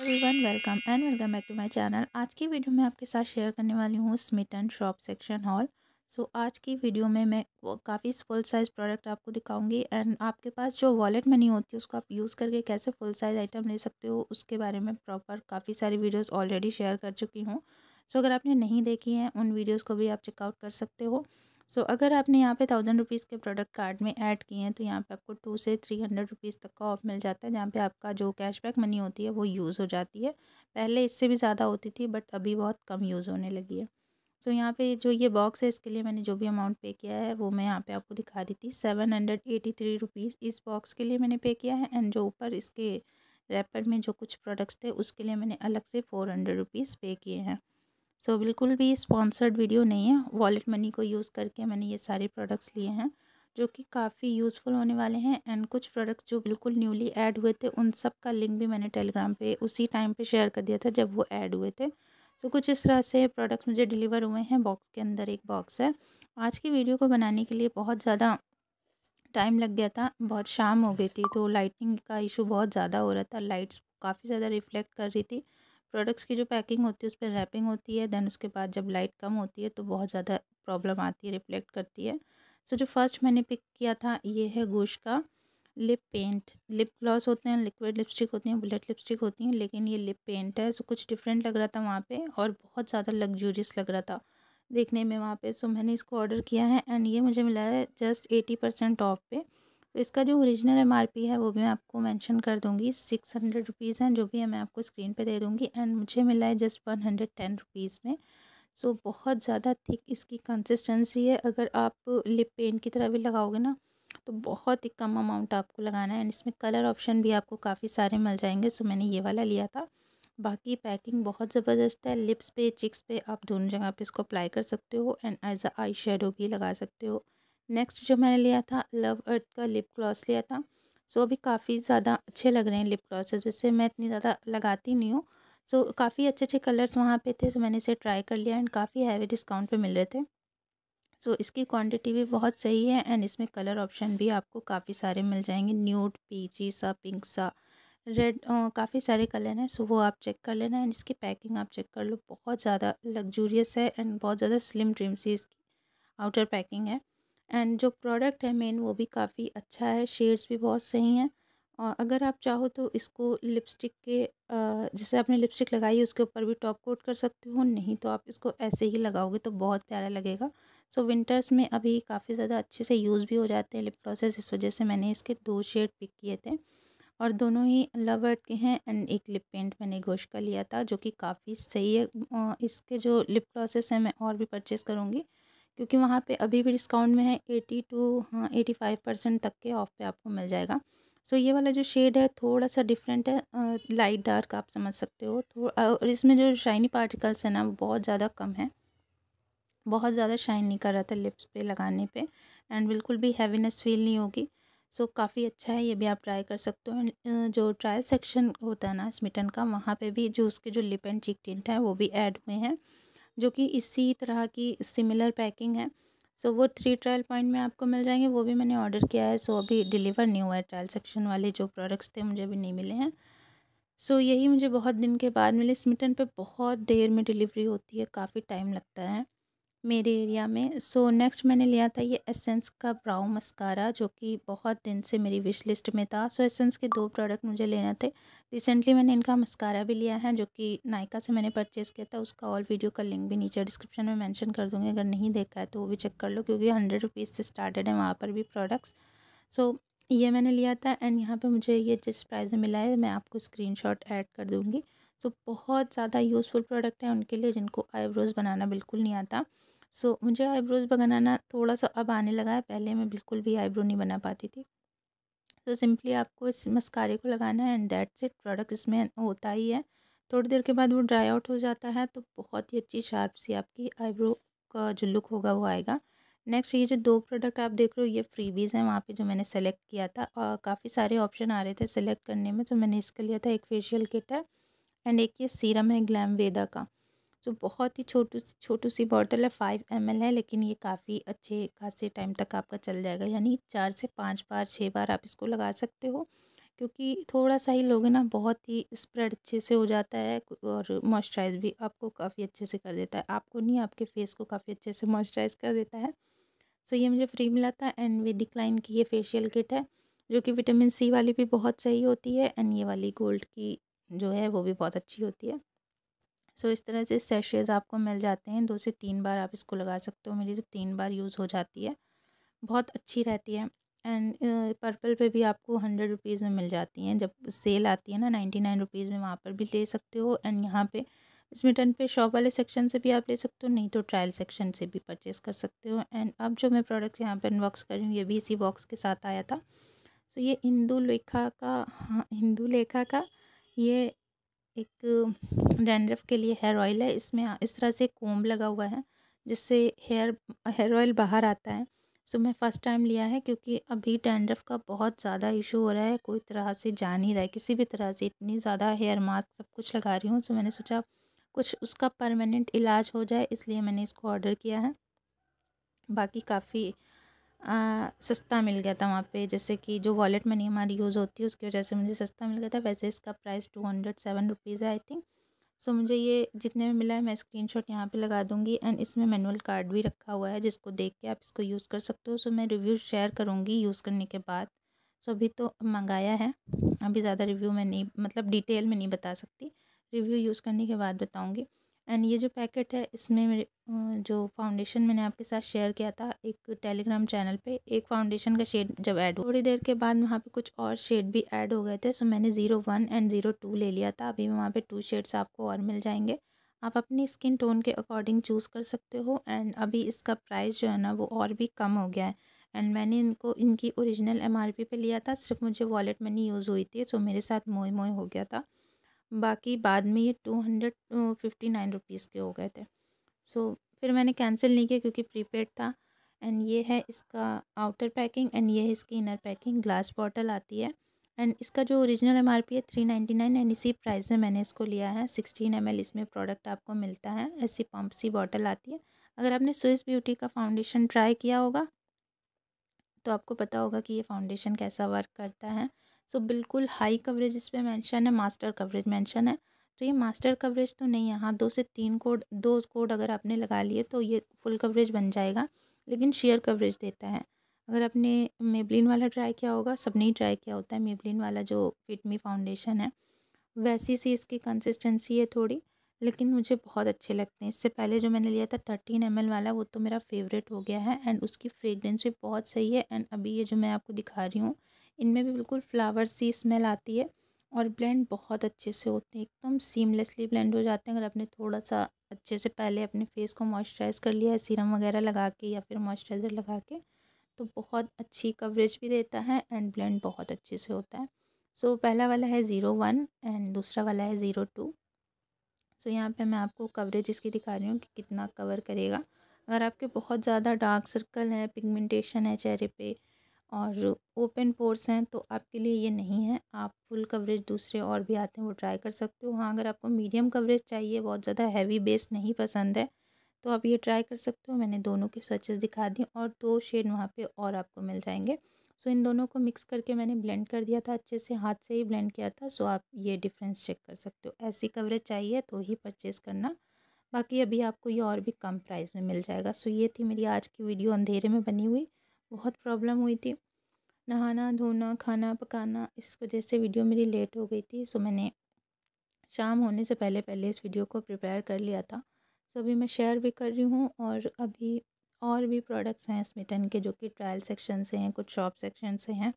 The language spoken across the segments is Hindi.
everyone welcome and welcome back to my channel आज की वीडियो में आपके साथ शेयर करने वाली हूँ Smytten shop section haul so आज की वीडियो में मैं काफ़ी फुल साइज़ प्रोडक्ट आपको दिखाऊंगी एंड आपके पास जो वॉलेट मनी होती है उसको आप यूज़ करके कैसे फुल साइज़ आइटम ले सकते हो उसके बारे में प्रॉपर काफ़ी सारी वीडियोज़ ऑलरेडी शेयर कर चुकी हूँ सो so, अगर आपने नहीं देखी हैं उन वीडियोज़ को भी आप चेकआउट कर सकते हो सो अगर आपने यहाँ पे थाउजेंड रुपीज़ के प्रोडक्ट कार्ड में ऐड किए हैं तो यहाँ पे आपको टू से थ्री हंड्रेड रुपीज़ तक का ऑफ मिल जाता है जहाँ पे आपका जो कैशबैक मनी होती है वो यूज़ हो जाती है पहले इससे भी ज़्यादा होती थी बट अभी बहुत कम यूज़ होने लगी है सो so, यहाँ पे जो ये बॉक्स है इसके लिए मैंने जो भी अमाउंट पे किया है वो मैं यहाँ पे आपको दिखा रही थी seven hundred eighty three rupees इस बॉक्स के लिए मैंने पे किया है एंड जो ऊपर इसके रैपर में जो कुछ प्रोडक्ट्स थे उसके लिए मैंने अलग से फ़ोर हंड्रेड रुपीज़ पे किए हैं सो so, बिल्कुल भी स्पॉन्सर्ड वीडियो नहीं है वॉलेट मनी को यूज़ करके मैंने ये सारे प्रोडक्ट्स लिए हैं जो कि काफ़ी यूज़फुल होने वाले हैं एंड कुछ प्रोडक्ट्स जो बिल्कुल न्यूली ऐड हुए थे उन सब का लिंक भी मैंने टेलीग्राम पे उसी टाइम पे शेयर कर दिया था जब वो ऐड हुए थे सो so, कुछ इस तरह से प्रोडक्ट्स मुझे डिलीवर हुए हैं बॉक्स के अंदर एक बॉक्स है आज की वीडियो को बनाने के लिए बहुत ज़्यादा टाइम लग गया था बहुत शाम हो गई थी तो लाइटिंग का इशू बहुत ज़्यादा हो रहा था लाइट्स काफ़ी ज़्यादा रिफ्लेक्ट कर रही थी प्रोडक्ट्स की जो पैकिंग होती है उस पर रैपिंग होती है देन उसके बाद जब लाइट कम होती है तो बहुत ज़्यादा प्रॉब्लम आती है रिफ्लेक्ट करती है सो so, जो फर्स्ट मैंने पिक किया था ये है गोश का लिप पेंट लिप ग्लॉस होते हैं लिक्विड लिपस्टिक होती हैं बुलेट लिपस्टिक होती हैं लेकिन ये लिप पेंट है सो so, कुछ डिफरेंट लग रहा था वहाँ पे और बहुत ज़्यादा लग्जूरियस लग रहा था देखने में वहाँ पे सो so, मैंने इसको ऑर्डर किया है एंड ये मुझे मिला है जस्ट एटी परसेंट ऑफ पे तो इसका जो ओरिजिनल एम है वो भी मैं आपको मेंशन कर दूँगी सिक्स हंड्रेड रुपीज़ हैं जो भी है मैं आपको स्क्रीन पे दे दूँगी एंड मुझे मिला है just one hundred ten rupees में सो so, बहुत ज़्यादा थिक इसकी कंसिस्टेंसी है अगर आप लिप पेंट की तरह भी लगाओगे ना तो बहुत ही कम अमाउंट आपको लगाना है एंड इसमें कलर ऑप्शन भी आपको काफ़ी सारे मिल जाएंगे सो so, मैंने ये वाला लिया था बाकी पैकिंग बहुत ज़बरदस्त है लिप्स पे चिक्स पे आप दोनों जगह पे इसको अप्लाई कर सकते हो and as a eye shadow भी लगा सकते हो नेक्स्ट जो मैंने लिया था लव अर्थ का लिप ग्लॉस लिया था सो अभी काफ़ी ज़्यादा अच्छे लग रहे हैं लिप ग्लॉसेज वैसे मैं इतनी ज़्यादा लगाती नहीं हूँ सो so, काफ़ी अच्छे अच्छे कलर्स वहाँ पे थे सो so मैंने इसे ट्राई कर लिया एंड काफ़ी हैवी डिस्काउंट पे मिल रहे थे सो so, इसकी क्वांटिटी भी बहुत सही है एंड इसमें कलर ऑप्शन भी आपको काफ़ी सारे मिल जाएंगे न्यूड पीची सा पिंक सा रेड काफ़ी सारे कलर हैं सो so, वो आप चेक कर लेना एंड इसकी पैकिंग आप चेक कर लो बहुत ज़्यादा लग्जूरियस है एंड बहुत ज़्यादा स्लिम ड्रीम सी इसकी आउटर पैकिंग है एंड जो प्रोडक्ट है मेन वो भी काफ़ी अच्छा है शेड्स भी बहुत सही हैं और अगर आप चाहो तो इसको लिपस्टिक के जैसे आपने लिपस्टिक लगाई है उसके ऊपर भी टॉप कोट कर सकते हो नहीं तो आप इसको ऐसे ही लगाओगे तो बहुत प्यारा लगेगा सो so, विंटर्स में अभी काफ़ी ज़्यादा अच्छे से यूज़ भी हो जाते हैं लिप ग्लॉसेस इस वजह से मैंने इसके दो शेड पिक किए थे और दोनों ही लवर्ट के हैं एंड एक लिप पेंट मैंने गोश का लिया था जो कि काफ़ी सही है इसके जो लिप ग्लॉसेस हैं मैं और भी परचेज़ करूँगी क्योंकि वहाँ पे अभी भी डिस्काउंट में है एटी टू हाँ एटी फाइव परसेंट तक के ऑफ पे आपको मिल जाएगा सो ये वाला जो शेड है थोड़ा सा डिफरेंट है लाइट डार्क आप समझ सकते हो और इसमें जो शाइनी पार्टिकल्स हैं ना वो बहुत ज़्यादा कम है बहुत ज़्यादा शाइन नहीं कर रहा था लिप्स पे लगाने पे एंड बिल्कुल भी हैवीनेस फील नहीं होगी सो so, काफ़ी अच्छा है ये भी आप ट्राई कर सकते हो एंड जो ट्रायल सेक्शन होता है ना स्मिटन का वहाँ पे भी जो उसके जो लिप एंड चिक टिंट है वो भी ऐड हुए हैं जो कि इसी तरह की सिमिलर पैकिंग है सो so, वो थ्री ट्रायल पॉइंट में आपको मिल जाएंगे वो भी मैंने ऑर्डर किया है सो so, अभी डिलीवर नहीं हुआ है ट्रायल सेक्शन वाले जो प्रोडक्ट्स थे मुझे अभी नहीं मिले हैं सो so, यही मुझे बहुत दिन के बाद मिले स्मिटन पे बहुत देर में डिलीवरी होती है काफ़ी टाइम लगता है मेरे एरिया में सो so, नेक्स्ट मैंने लिया था ये एसेंस का ब्राउ मस्कारा जो कि बहुत दिन से मेरी विश लिस्ट में था सो so, एसेंस के दो प्रोडक्ट मुझे लेना थे रिसेंटली मैंने इनका मस्कारा भी लिया है जो कि नायका से मैंने परचेज़ किया था उसका ऑल वीडियो का लिंक भी नीचे डिस्क्रिप्शन में मेंशन कर दूँगी अगर नहीं देखा है तो वो भी चेक कर लो क्योंकि हंड्रेड रुपीज़ से स्टार्टेड है वहाँ पर भी प्रोडक्ट्स सो so, ये मैंने लिया था एंड यहाँ पे मुझे ये जिस प्राइस में मिला है मैं आपको स्क्रीनशॉट ऐड कर दूँगी सो so, बहुत ज़्यादा यूज़फुल प्रोडक्ट है उनके लिए जिनको आईब्रोज़ बनाना बिल्कुल नहीं आता सो so, मुझे आईब्रोज़ बनाना थोड़ा सा अब आने लगा है पहले मैं बिल्कुल भी आईब्रो नहीं बना पाती थी तो सिंपली आपको इस मस्कारे को लगाना है एंड दैट्स इट प्रोडक्ट इसमें होता ही है थोड़ी देर के बाद वो ड्राई आउट हो जाता है तो बहुत ही अच्छी शार्प सी आपकी आईब्रो का जो लुक होगा वो आएगा नेक्स्ट ये जो दो प्रोडक्ट आप देख रहे हो ये फ्रीबीज़ हैं वहाँ पे जो मैंने सेलेक्ट किया था और काफ़ी सारे ऑप्शन आ रहे थे सेलेक्ट करने में तो मैंने इसका लिया था एक फेशियल किट है एंड एक ये सीरम है ग्लैम वेदा का जो बहुत ही छोटू सी छोटू सी बॉटल है फाइव एम है लेकिन ये काफ़ी अच्छे खासे टाइम तक आपका चल जाएगा यानी चार से पाँच बार छः बार आप इसको लगा सकते हो क्योंकि थोड़ा सा ही लोगे ना बहुत ही स्प्रेड अच्छे से हो जाता है और मॉइस्चराइज भी आपको काफ़ी अच्छे से कर देता है आपको नहीं आपके फेस को काफ़ी अच्छे से मॉइस्चराइज कर देता है सो ये मुझे फ्री मिला था एंड वेदिक लाइन की ये फेशियल किट है जो कि विटामिन सी वाली भी बहुत सही होती है एंड ये वाली गोल्ड की जो है वो भी बहुत अच्छी होती है सो इस तरह से सेशेज़ आपको मिल जाते हैं दो से तीन बार आप इसको लगा सकते हो मेरी तो तीन बार यूज़ हो जाती है बहुत अच्छी रहती है एंड पर्पल पे भी आपको हंड्रेड रुपीज़ में मिल जाती हैं जब सेल आती है ना नाइन्टी नाइन रुपीज़ में वहाँ पर भी ले सकते हो एंड यहाँ पे स्मिटन पे शॉप वाले सेक्शन से भी आप ले सकते हो नहीं तो ट्रायल सेक्शन से भी परचेज़ कर सकते हो एंड अब जो मैं प्रोडक्ट यहाँ पर अनबॉक्स कर रही हूँ ये भी इसी बॉक्स के साथ आया था सो so, ये इंदू लेखा का हाँ इंदू लेखा का ये एक डैंड्रफ के लिए हेयर ऑयल है इसमें इस तरह से कोम्ब लगा हुआ है जिससे हेयर हेयर ऑयल बाहर आता है सो मैं फ़र्स्ट टाइम लिया है क्योंकि अभी डैंड्रफ का बहुत ज़्यादा इशू हो रहा है कोई तरह से जा नहीं रहा है किसी भी तरह से इतनी ज़्यादा हेयर मास्क सब कुछ लगा रही हूँ सो मैंने सोचा कुछ उसका परमानेंट इलाज हो जाए इसलिए मैंने इसको ऑर्डर किया है बाकी काफ़ी आ, सस्ता मिल गया था वहाँ पे जैसे कि जो वॉलेट मनी हमारी यूज़ होती है उसकी वजह से मुझे सस्ता मिल गया था वैसे इसका price two hundred seven rupees है आई थिंक सो मुझे ये जितने में मिला है मैं स्क्रीन शॉट यहाँ पर लगा दूँगी एंड इसमें मैनुअल कार्ड भी रखा हुआ है जिसको देख के आप इसको यूज़ कर सकते हो सो मैं रिव्यू शेयर करूँगी यूज़ करने के बाद सो अभी तो मंगाया है अभी ज़्यादा रिव्यू मैं नहीं मतलब डिटेल में नहीं बता सकती रिव्यू यूज़ करने के बाद बताऊँगी एंड ये जो पैकेट है इसमें मेरे जो फाउंडेशन मैंने आपके साथ शेयर किया था एक टेलीग्राम चैनल पे एक फाउंडेशन का शेड जब ऐड हो थोड़ी देर के बाद वहाँ पे कुछ और शेड भी ऐड हो गए थे सो मैंने zero one and zero two ले लिया था अभी वहाँ पे टू शेड्स आपको और मिल जाएंगे आप अपनी स्किन टोन के अकॉर्डिंग चूज़ कर सकते हो एंड अभी इसका प्राइस जो है ना वो और भी कम हो गया है एंड मैंने इनको इनकी ओरिजिनल पी पे लिया था सिर्फ मुझे वॉलेट मनी यूज़ हुई थी सो मेरे साथ मोए मोए हो गया था बाकी बाद में ये two hundred fifty nine rupees के हो गए थे सो फिर मैंने कैंसिल नहीं किया क्योंकि प्रीपेड था एंड ये है इसका आउटर पैकिंग एंड ये है इसकी इनर पैकिंग ग्लास बॉटल आती है एंड इसका जो ओरिजिनल एम आर पी है थ्री नाइन्टी नाइन एंड इसी प्राइस में मैंने इसको लिया है सिक्सटीन एम एल इसमें प्रोडक्ट आपको मिलता है ऐसी पम्प सी बॉटल आती है अगर आपने स्विस ब्यूटी का फाउंडेशन ट्राई किया होगा तो आपको पता होगा कि ये फाउंडेशन कैसा वर्क करता है सो so, बिल्कुल हाई कवरेज इस पर मैंशन है मास्टर कवरेज मैंशन है तो ये मास्टर कवरेज तो नहीं है हाँ दो से तीन कोड दो कोड अगर आपने लगा लिए तो ये फुल कवरेज बन जाएगा लेकिन शेयर कवरेज देता है अगर आपने मेबलिन वाला ट्राई किया होगा सबने ही ट्राई किया होता है मेबलिन वाला जो फिटमी फाउंडेशन है वैसी सी इसकी कंसिस्टेंसी है थोड़ी लेकिन मुझे बहुत अच्छे लगते हैं इससे पहले जो मैंने लिया था थर्टीन एम वाला वो तो मेरा फेवरेट हो गया है एंड उसकी फ्रेगरेंस भी बहुत सही है एंड अभी ये जो मैं आपको दिखा रही हूँ इनमें भी बिल्कुल फ्लावर सी स्मेल आती है और ब्लेंड बहुत अच्छे से होते हैं एकदम सीमलेसली ब्लेंड हो जाते हैं अगर आपने थोड़ा सा अच्छे से पहले अपने फेस को मॉइस्चराइज कर लिया है सीरम वगैरह लगा के या फिर मॉइस्चराइज़र लगा के तो बहुत अच्छी कवरेज भी देता है एंड ब्लेंड बहुत अच्छे से होता है सो so, पहला वाला है ज़ीरो वन एंड दूसरा वाला है ज़ीरो टू सो यहाँ पे मैं आपको कवरेज इसकी दिखा रही हूँ कि कितना कवर करेगा अगर आपके बहुत ज़्यादा डार्क सर्कल है पिगमेंटेशन है चेहरे पर और ओपन पोर्स हैं तो आपके लिए ये नहीं है आप फुल कवरेज दूसरे और भी आते हैं वो ट्राई कर सकते हो हाँ अगर आपको मीडियम कवरेज चाहिए बहुत ज़्यादा हैवी बेस नहीं पसंद है तो आप ये ट्राई कर सकते हो मैंने दोनों के स्वेचेस दिखा दी और दो शेड वहाँ पे और आपको मिल जाएंगे सो इन दोनों को मिक्स करके मैंने ब्लेंड कर दिया था अच्छे से हाथ से ही ब्लेंड किया था सो आप ये डिफरेंस चेक कर सकते हो ऐसी कवरेज चाहिए तो ही परचेज़ करना बाकी अभी आपको ये और भी कम प्राइस में मिल जाएगा सो ये थी मेरी आज की वीडियो अंधेरे में बनी हुई बहुत प्रॉब्लम हुई थी नहाना धोना खाना पकाना इस वजह से वीडियो मेरी लेट हो गई थी सो मैंने शाम होने से पहले पहले इस वीडियो को प्रिपेयर कर लिया था सो अभी मैं शेयर भी कर रही हूँ और अभी और भी प्रोडक्ट्स हैं स्मिटन के जो कि ट्रायल सेक्शन से हैं कुछ शॉप सेक्शन से हैं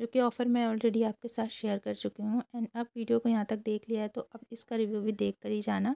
जो कि ऑफ़र मैं ऑलरेडी आपके साथ शेयर कर चुकी हूँ एंड अब वीडियो को यहाँ तक देख लिया है तो अब इसका रिव्यू भी देख कर ही जाना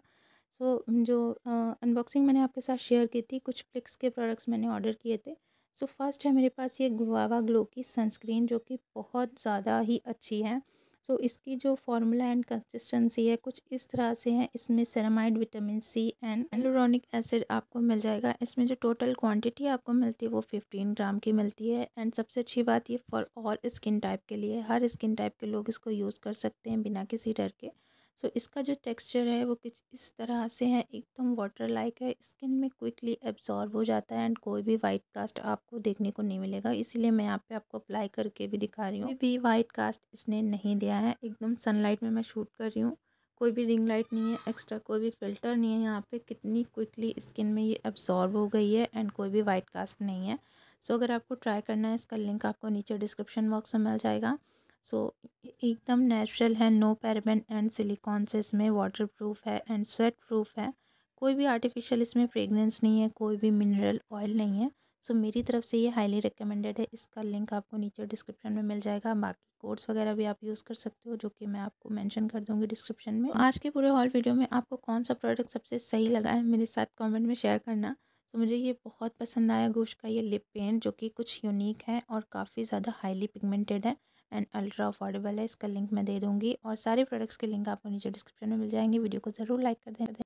सो so, जो अनबॉक्सिंग मैंने आपके साथ शेयर की थी कुछ फ्लिक्स के प्रोडक्ट्स मैंने ऑर्डर किए थे सो so, फर्स्ट है मेरे पास ये गुआवा ग्लो की सनस्क्रीन जो कि बहुत ज़्यादा ही अच्छी है सो so, इसकी जो फार्मूला एंड कंसिस्टेंसी है कुछ इस तरह से है इसमें ceramide vitamin C and hyaluronic acid आपको मिल जाएगा इसमें जो टोटल क्वांटिटी आपको मिलती है वो फिफ्टीन ग्राम की मिलती है एंड सबसे अच्छी बात ये फॉर ऑल स्किन टाइप के लिए हर स्किन टाइप के लोग इसको यूज़ कर सकते हैं बिना किसी डर के सो so, इसका जो टेक्सचर है वो कुछ इस तरह से है एकदम वाटर लाइक है स्किन में क्विकली एब्जॉर्ब हो जाता है एंड कोई भी वाइट कास्ट आपको देखने को नहीं मिलेगा इसीलिए मैं यहाँ पे आपको अप्लाई करके भी दिखा रही हूँ भी वाइट कास्ट इसने नहीं दिया है एकदम सनलाइट में मैं शूट कर रही हूँ कोई भी रिंग लाइट नहीं है एक्स्ट्रा कोई भी फ़िल्टर नहीं है यहाँ पे कितनी क्विकली स्किन में ये एब्जॉर्ब हो गई है एंड कोई भी वाइट कास्ट नहीं है सो so, अगर आपको ट्राई करना है इसका लिंक आपको नीचे डिस्क्रिप्शन बॉक्स में मिल जाएगा सो e-, एकदम नेचुरल है नो पैराबेन एंड सिलिकॉन से इसमें वाटर प्रूफ है एंड स्वेट प्रूफ है कोई भी आर्टिफिशियल इसमें फ्रेगरेंस नहीं है कोई भी मिनरल ऑयल नहीं है सो so, मेरी तरफ से ये हाईली रिकमेंडेड है इसका लिंक आपको नीचे डिस्क्रिप्शन में मिल जाएगा बाकी कोड्स वगैरह भी आप यूज़ कर सकते हो जो कि मैं आपको मेंशन कर दूंगी डिस्क्रिप्शन में so, आज के पूरे हॉल वीडियो में आपको कौन सा प्रोडक्ट सबसे सही लगा है मेरे साथ कमेंट में शेयर करना तो so, मुझे ये बहुत पसंद आया गोश का ये लिप पेंट जो कि कुछ यूनिक है और काफ़ी ज़्यादा हाईली पिगमेंटेड है एंड अल्ट्रा अफोर्डेबल है इसका लिंक मैं दे दूँगी और सारे प्रोडक्ट्स के लिंक आपको नीचे डिस्क्रिप्शन में मिल जाएंगे वीडियो को ज़रूर लाइक कर दें